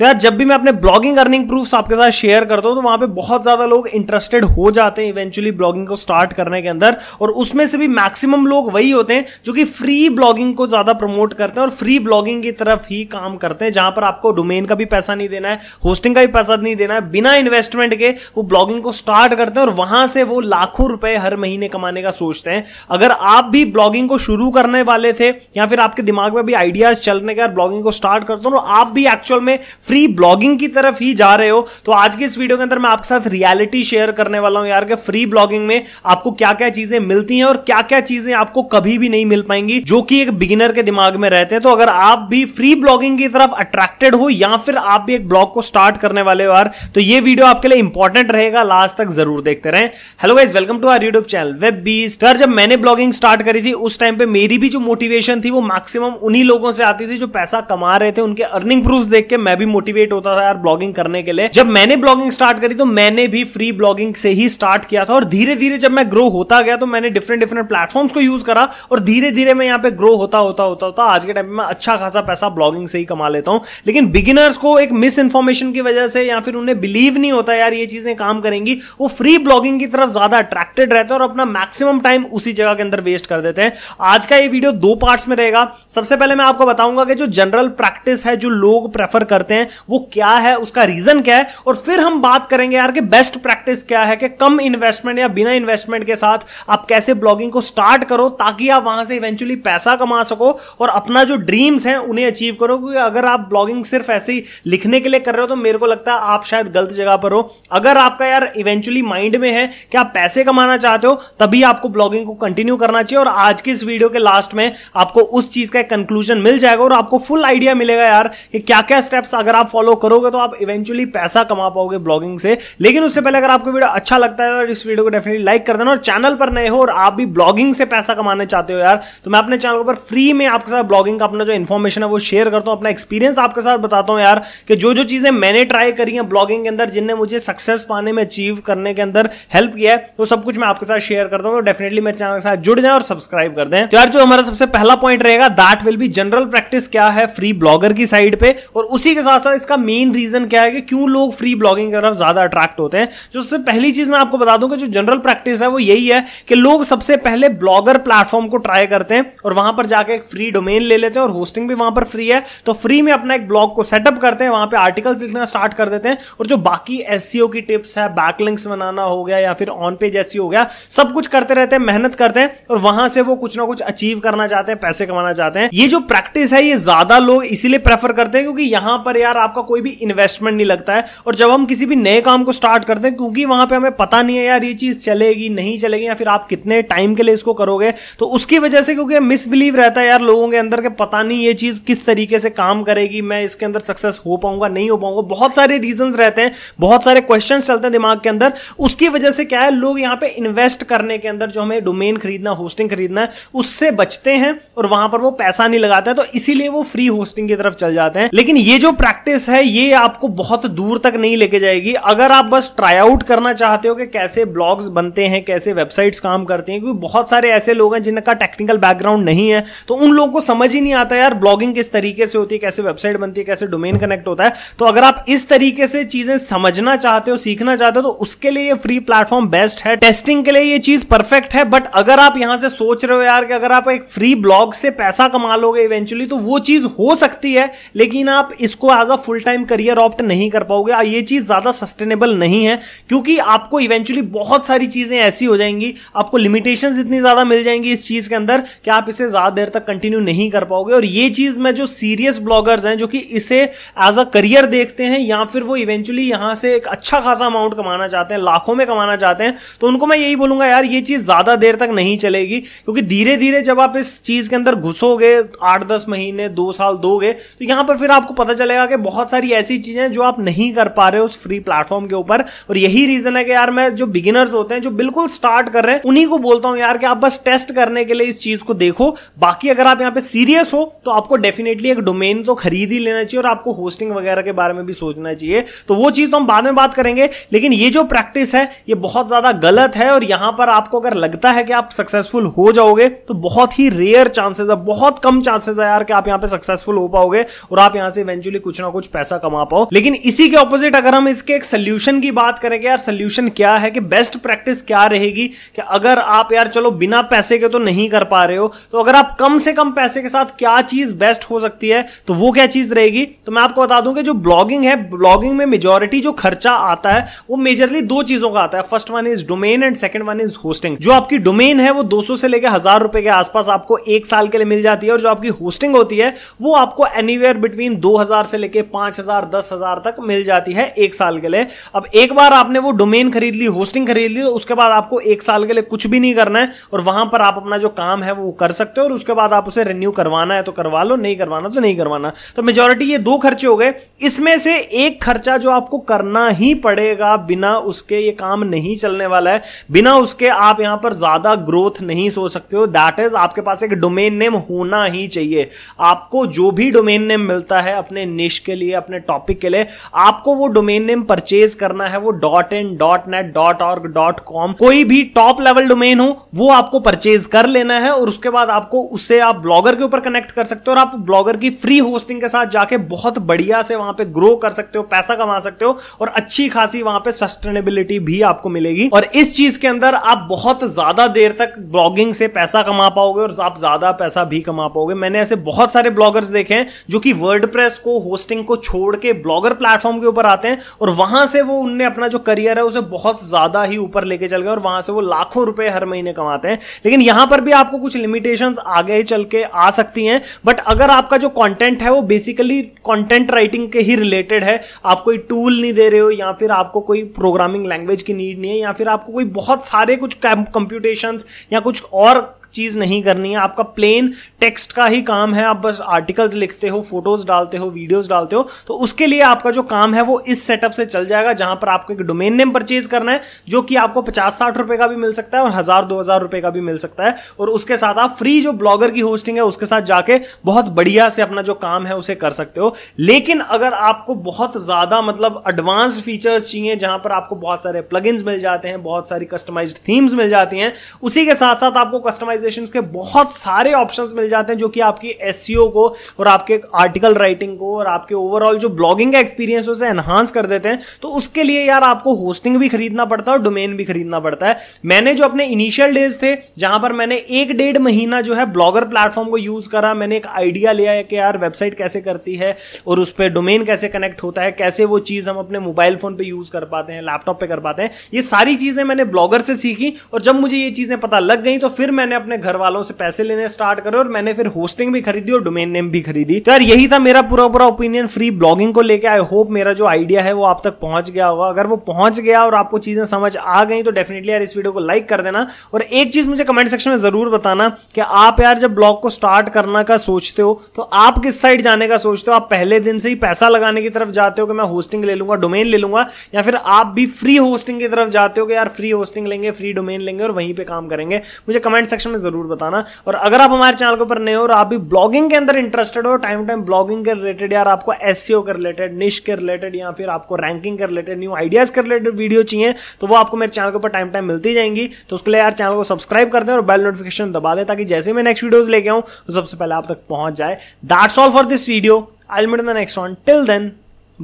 तो यार जब भी मैं अपने ब्लॉगिंग अर्निंग प्रूफ आपके साथ शेयर करता हूँ तो वहां पे बहुत ज़्यादा लोग इंटरेस्टेड हो जाते हैं इवेंचुअली ब्लॉगिंग को स्टार्ट करने के अंदर और उसमें से भी मैक्सिमम लोग वही होते हैं जो कि फ्री ब्लॉगिंग को ज़्यादा प्रमोट करते हैं और फ्री ब्लॉगिंग की तरफ ही काम करते हैं जहां पर आपको डोमेन का भी पैसा नहीं देना है होस्टिंग का भी पैसा नहीं देना है बिना इन्वेस्टमेंट के वो ब्लॉगिंग को स्टार्ट करते हैं और वहां से वो लाखों रुपए हर महीने कमाने का सोचते हैं अगर आप भी ब्लॉगिंग को शुरू करने वाले थे या फिर आपके दिमाग में भी आइडियाज चलने के ब्लॉगिंग को स्टार्ट करते हो तो आप भी एक्चुअल में फ्री ब्लॉगिंग की तरफ ही जा रहे हो तो आज के इस वीडियो के अंदर मैं आपके साथ रियलिटी शेयर करने वाला हूं यार कि फ्री ब्लॉगिंग में आपको क्या क्या चीजें मिलती हैं और क्या क्या चीजें आपको कभी भी नहीं मिल पाएंगी जो कि एक बिगिनर के दिमाग में रहते हैं तो अगर आप भी फ्री ब्लॉगिंग की तरफ अट्रैक्टेड हो या फिर आप भी एक ब्लॉग को स्टार्ट करने वाले हो यार तो ये वीडियो आपके लिए इंपॉर्टेंट रहेगा लास्ट तक जरूर देखते रहे hello guys welcome to our YouTube channel web bees यार जब मैंने ब्लॉगिंग स्टार्ट करी थी उस टाइम पे मेरी भी जो मोटिवेशन थी वो मैक्सिमम उन्हीं लोगों से आती थी जो पैसा कमा रहे थे उनके अर्निंग प्रूफ देख के मैं भी मोटिवेट होता था यार ब्लॉगिंग करने के लिए जब मैंने ब्लॉगिंग स्टार्ट करी तो मैंने भी फ्री ब्लॉगिंग से ही स्टार्ट किया था और धीरे धीरे जब मैं ग्रो होता गया तो मैंने डिफरेंट डिफरेंट प्लेटफॉर्म्स को यूज करा और धीरे धीरे मैं यहाँ पे ग्रो होता होता होता होता आज के टाइम में अच्छा खासा पैसा ब्लॉगिंग से ही कमा लेता हूँ लेकिन बिगिनर्स को एक मिस इन्फॉर्मेशन की वजह से या फिर उन्हें बिलीव नहीं होता यार ये चीजें काम करेंगी वो फ्री ब्लॉगिंग की तरफ ज्यादा अट्रैक्टेड रहते हैं और अपना मैक्सिमम टाइम उसी जगह के अंदर वेस्ट कर देते हैं आज का ये वीडियो दो पार्ट्स में रहेगा सबसे पहले मैं आपको बताऊंगा कि जो जनरल प्रैक्टिस है जो लोग प्रेफर करते हैं हैं वो क्या है उसका रीजन क्या है और फिर हम बात करेंगे यार कि बेस्ट प्रैक्टिस क्या है कि कम इन्वेस्टमेंट या बिना इन्वेस्टमेंट के साथ आप कैसे ब्लॉगिंग को स्टार्ट करो ताकि आप वहां से इवेंचुअली पैसा कमा सको और अपना जो ड्रीम्स हैं उन्हें अचीव करो क्योंकि अगर आप ब्लॉगिंग सिर्फ ऐसे ही लिखने के लिए कर रहे हो तो मेरे को लगता है आप शायद गलत जगह पर हो अगर आपका यार इवेंचुअली माइंड में है कि आप पैसे कमाना चाहते हो तभी आपको ब्लॉगिंग को कंटिन्यू करना चाहिए और आज के इस वीडियो के लास्ट में आपको उस चीज का एक कंक्लूजन मिल जाएगा और आपको फुल आइडिया मिलेगा यार कि क्या क्या स्टेप्स अगर अगर आप फॉलो करोगे तो आप इवेंचुअली पैसा कमा पाओगे ब्लॉगिंग से लेकिन उससे पहले अगर आपको वीडियो अच्छा लगता है तो इस वीडियो को डेफिनेटली लाइक कर देना और चैनल पर नए हो और आप भी ब्लॉगिंग से पैसा कमाना चाहते हो यार तो मैं अपने चैनल पर फ्री में आपके साथ ब्लॉगिंग का अपना जो इन्फॉर्मेशन है वो शेयर करता हूँ अपना एक्सपीरियंस आपके साथ बताता हूँ यार कि जो जो चीज़ें मैंने ट्राई करी है ब्लॉगिंग के अंदर जिनने मुझे सक्सेस पाने में अचीव करने के अंदर हेल्प किया है वो सब कुछ मैं आपके साथ शेयर करता हूँ तो डेफिनेटली मेरे चैनल के साथ जुड़ जाए और सब्सक्राइब कर दें तो यार जो हमारा सबसे पहला पॉइंट रहेगा that will be general practice क्या है फ्री ब्लॉगर की साइड पे और उसी के साथ साथ साथ इसका मेन रीजन क्या है कि क्यों लोग फ्री ब्लॉगिंग की तरफ ज्यादा अट्रैक्ट होते हैं जो सबसे पहली चीज मैं आपको बता दूं कि जो जनरल प्रैक्टिस है वो यही है कि लोग सबसे पहले ब्लॉगर प्लेटफॉर्म को ट्राई करते हैं और वहां पर जाकर एक फ्री डोमेन ले लेते हैं और होस्टिंग भी वहां पर फ्री है तो फ्री में अपना एक ब्लॉग को सेटअप करते हैं वहां पर आर्टिकल्स लिखना स्टार्ट कर देते हैं और जो बाकी एस e की टिप्स है बैकलिंक्स बनाना हो गया या फिर ऑन पेज एस हो गया सब कुछ करते रहते हैं मेहनत करते हैं और वहां से वो कुछ ना कुछ अचीव करना चाहते हैं पैसे कमाना चाहते हैं ये जो प्रैक्टिस है ये ज्यादा लोग इसीलिए प्रेफर करते हैं क्योंकि यहां पर यार यार आपका कोई भी इन्वेस्टमेंट नहीं लगता है और जब हम किसी भी नए काम को स्टार्ट करते हैं क्योंकि वहां पर हमें पता नहीं है यार ये चीज़ चलेगी नहीं चलेगी या फिर आप कितने टाइम के लिए इसको करोगे तो उसकी वजह से क्योंकि मिसबिलीव रहता है यार लोगों के अंदर के पता नहीं ये चीज़ किस तरीके से काम करेगी मैं इसके अंदर सक्सेस हो पाऊंगा नहीं हो पाऊंगा बहुत सारे रीजन रहते हैं बहुत सारे क्वेश्चन चलते हैं दिमाग के अंदर उसकी वजह से क्या है लोग यहां पे इन्वेस्ट करने के अंदर जो हमें डोमेन खरीदना होस्टिंग खरीदना है उससे बचते हैं और वहां पर वो पैसा नहीं लगाते हैं तो इसीलिए वो फ्री होस्टिंग की तरफ चल जाते हैं लेकिन ये जो प्रैक्टिस प्रैक्टिस है ये आपको बहुत दूर तक नहीं लेके जाएगी अगर आप बस ट्राई आउट करना चाहते हो कि कैसे ब्लॉग्स बनते हैं कैसे वेबसाइट्स काम करते हैं क्योंकि बहुत सारे ऐसे लोग हैं जिनका टेक्निकल बैकग्राउंड नहीं है तो उन लोगों को समझ ही नहीं आता यार ब्लॉगिंग किस तरीके से होती है कैसे वेबसाइट बनती है कैसे डोमेन कनेक्ट होता है तो अगर आप इस तरीके से चीजें समझना चाहते हो सीखना चाहते हो तो उसके लिए ये फ्री प्लेटफॉर्म बेस्ट है टेस्टिंग के लिए ये चीज परफेक्ट है बट अगर आप यहां से सोच रहे हो यार कि अगर आप एक फ्री ब्लॉग से पैसा कमा लोगे इवेंचुअली तो वो चीज हो सकती है लेकिन आप इसको as as a full time career opt नहीं कर पाओगे ये चीज़ ज़्यादा सस्टेनेबल नहीं है क्योंकि आपको इवेंचुअली बहुत सारी चीज़ें ऐसी हो जाएंगी आपको लिमिटेशन इतनी ज़्यादा मिल जाएंगी इस चीज़ के अंदर कि आप इसे ज़्यादा देर तक कंटिन्यू नहीं कर पाओगे और ये चीज़ में जो सीरियस ब्लॉगर्स हैं जो कि इसे एज अ करियर देखते हैं या फिर वो इवेंचुअली यहां से एक अच्छा खासा अमाउंट कमाना चाहते हैं लाखों में कमाना चाहते हैं तो उनको मैं यही बोलूंगा यार ये चीज़ ज़्यादा देर तक नहीं चलेगी क्योंकि धीरे धीरे जब आप इस चीज़ के अंदर घुसोगे आठ दस महीने दो साल दोगे तो यहां पर फिर आपको पता चलेगा कि बहुत सारी ऐसी चीजें हैं जो आप नहीं कर पा रहे उस फ्री प्लेटफॉर्म के ऊपर और यही रीजन है कि यार मैं जो बिगिनर्स होते हैं जो बिल्कुल स्टार्ट कर रहे हैं उन्हीं को बोलता हूं यार कि आप बस टेस्ट करने के लिए इस चीज को देखो बाकी अगर आप यहाँ पे सीरियस हो तो आपको डेफिनेटली एक डोमेन तो खरीद ही लेना चाहिए और आपको होस्टिंग वगैरह के बारे में भी सोचना चाहिए तो वो चीज तो हम बाद में बात करेंगे लेकिन ये जो प्रैक्टिस है ये बहुत ज्यादा गलत है और यहां पर आपको अगर लगता है कि आप सक्सेसफुल हो जाओगे तो बहुत ही रेयर चांसेस है बहुत कम चांसेस है यार कि आप यहां पे सक्सेसफुल हो पाओगे और आप यहां से इवेंचुअली कुछ ना ना कुछ पैसा कमा पाओ लेकिन इसी के ऑपोजिट अगर हम इसके एक सोल्यूशन की बात करेंगे यार सोल्यूशन क्या है कि बेस्ट प्रैक्टिस क्या रहेगी कि अगर आप यार चलो बिना पैसे के तो नहीं कर पा रहे हो तो अगर आप कम से कम पैसे के साथ क्या चीज बेस्ट हो सकती है तो वो क्या चीज रहेगी तो मैं आपको बता दूं कि जो ब्लॉगिंग है ब्लॉगिंग में मेजोरिटी जो खर्चा आता है वो मेजरली दो चीजों का आता है first one is domain and second one is hosting जो आपकी डोमेन है वो 200 से लेकर हजार रुपए के आसपास आपको एक साल के लिए मिल जाती है और जो आपकी होस्टिंग होती है वो आपको एनीवेयर बिटवीन दो से लेकर लेके पांच हजार दस हजार तक मिल जाती है एक साल के लिए अब एक बार आपने वो डोमेन खरीद ली होस्टिंग खरीद ली तो उसके बाद आपको एक साल के लिए कुछ भी नहीं करना है और वहां पर आप अपना जो काम है वो कर सकते हो और उसके बाद आप उसे रिन्यू करवाना है तो करवा लो नहीं करवाना तो नहीं करवाना तो मेजोरिटी ये दो खर्चे हो गए इसमें से एक खर्चा जो आपको करना ही पड़ेगा बिना उसके ये काम नहीं चलने वाला है बिना उसके आप यहां पर ज्यादा ग्रोथ नहीं सोच सकते हो दैट इज आपके पास एक डोमेन नेम होना ही चाहिए आपको जो भी डोमेन नेम मिलता है अपने निश के लिए अपने टॉपिक के लिए आपको वो डोमेन नेम परचेज करना है वो dot in dot net dot org dot com कोई भी टॉप लेवल डोमेन हो वो आपको परचेज कर लेना है और उसके बाद आपको उसे आप ब्लॉगर के ऊपर कनेक्ट कर सकते हो और आप ब्लॉगर की फ्री होस्टिंग के साथ जाके बहुत बढ़िया से वहां पे ग्रो कर सकते हो पैसा कमा सकते हो और अच्छी खासी वहां पे सस्टेनेबिलिटी भी आपको मिलेगी और इस चीज के अंदर आप बहुत ज्यादा देर तक ब्लॉगिंग से पैसा कमा पाओगे और आप ज्यादा पैसा भी कमा पाओगे मैंने ऐसे बहुत सारे ब्लॉगर्स देखे हैं जो कि वर्ड को होस्ट होस्टिंग को छोड़ के ब्लॉगर प्लेटफॉर्म के ऊपर आते हैं और वहां से वो उनने अपना जो करियर है उसे बहुत ज्यादा ही ऊपर लेके चल गए और वहां से वो लाखों रुपए हर महीने कमाते हैं लेकिन यहां पर भी आपको कुछ लिमिटेशन आगे ही चल के आ सकती हैं बट अगर आपका जो कॉन्टेंट है वो बेसिकली कॉन्टेंट राइटिंग के ही रिलेटेड है आप कोई टूल नहीं दे रहे हो या फिर आपको कोई प्रोग्रामिंग लैंग्वेज की नीड नहीं है या फिर आपको कोई बहुत सारे कुछ कंप्यूटेशंस या कुछ और चीज़ नहीं करनी है आपका प्लेन टेक्स्ट का ही काम है आप बस आर्टिकल्स लिखते हो फोटोज डालते हो वीडियोज डालते हो तो उसके लिए आपका जो काम है वो इस सेटअप से चल जाएगा जहां पर आपको एक डोमेन नेम परचेज करना है जो कि आपको पचास साठ रुपए का भी मिल सकता है और हजार दो हजार रुपए का भी मिल सकता है और उसके साथ आप फ्री जो ब्लॉगर की होस्टिंग है उसके साथ जाके बहुत बढ़िया से अपना जो काम है उसे कर सकते हो लेकिन अगर आपको बहुत ज्यादा मतलब एडवांस फीचर्स चाहिए जहां पर आपको बहुत सारे प्लगइन्स मिल जाते हैं बहुत सारी कस्टमाइज्ड थीम्स मिल जाती हैं उसी के साथ साथ आपको कस्टमाइज ऑर्गेनाइजेशन के बहुत सारे ऑप्शन मिल जाते हैं जो कि आपकी एस e को और आपके आर्टिकल राइटिंग को और आपके ओवरऑल जो ब्लॉगिंग का एक्सपीरियंस उसे एनहांस कर देते हैं तो उसके लिए यार आपको होस्टिंग भी खरीदना पड़ता है और डोमेन भी खरीदना पड़ता है मैंने जो अपने इनिशियल डेज थे जहां पर मैंने एक डेढ़ महीना जो है ब्लॉगर प्लेटफॉर्म को यूज करा मैंने एक आइडिया लिया है कि यार वेबसाइट कैसे करती है और उस पर डोमेन कैसे कनेक्ट होता है कैसे वो चीज हम अपने मोबाइल फोन पे यूज कर पाते हैं लैपटॉप पे कर पाते हैं ये सारी चीजें मैंने ब्लॉगर से सीखी और जब मुझे ये चीजें पता लग गई तो फिर मैंने अपने अपने घर वालों से पैसे लेने स्टार्ट करे और मैंने फिर होस्टिंग भी खरीदी और डोमेन नेम भी खरीदी तो यार यही था मेरा पूरा पूरा ओपिनियन फ्री ब्लॉगिंग को लेकर आई होप मेरा जो आइडिया है वो आप तक पहुंच गया होगा अगर वो पहुंच गया और आपको चीजें समझ आ गई तो डेफिनेटली यार इस वीडियो को लाइक कर देना और एक चीज मुझे कमेंट सेक्शन में जरूर बताना कि आप यार जब ब्लॉग को स्टार्ट करना का सोचते हो तो आप किस साइड जाने का सोचते हो आप पहले दिन से ही पैसा लगाने की तरफ जाते हो कि मैं होस्टिंग ले लूंगा डोमेन ले लूंगा या फिर आप भी फ्री होस्टिंग की तरफ जाते हो कि यार फ्री होस्टिंग लेंगे फ्री डोमेन लेंगे और वहीं पर काम करेंगे मुझे कमेंट सेक्शन में ज़रूर बताना और अगर आप हमारे चैनल के ऊपर नए हो और आप भी ब्लॉगिंग के अंदर इंटरेस्टेड हो टाइम टाइम ब्लॉगिंग के रिलेटेड यार आपको एस e के रिलेटेड निश के रिलेटेड या फिर आपको रैंकिंग के रिलेटेड न्यू आइडियाज़ के रिलेटेड वीडियो चाहिए तो वो आपको मेरे चैनल के ऊपर टाइम टाइम मिलती जाएंगी तो उसके लिए यार चैनल को सब्सक्राइब कर दें और बेल नोटिफिकेशन दबा दें ताकि जैसे मैं नेक्स्ट वीडियोज लेके आऊँ तो सबसे पहले आप तक पहुंच जाए that's all for this video I meet the next one till then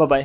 bye